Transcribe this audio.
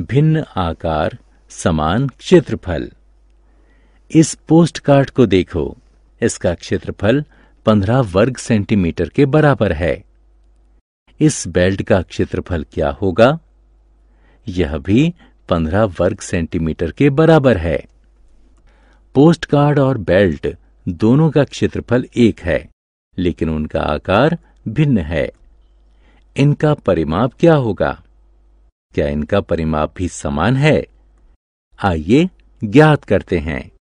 भिन्न आकार समान क्षेत्रफल इस पोस्ट कार्ड को देखो इसका क्षेत्रफल 15 वर्ग सेंटीमीटर के बराबर है इस बेल्ट का क्षेत्रफल क्या होगा यह भी 15 वर्ग सेंटीमीटर के बराबर है पोस्ट कार्ड और बेल्ट दोनों का क्षेत्रफल एक है लेकिन उनका आकार भिन्न है इनका परिमाप क्या होगा क्या इनका परिमाप भी समान है आइए ज्ञात करते हैं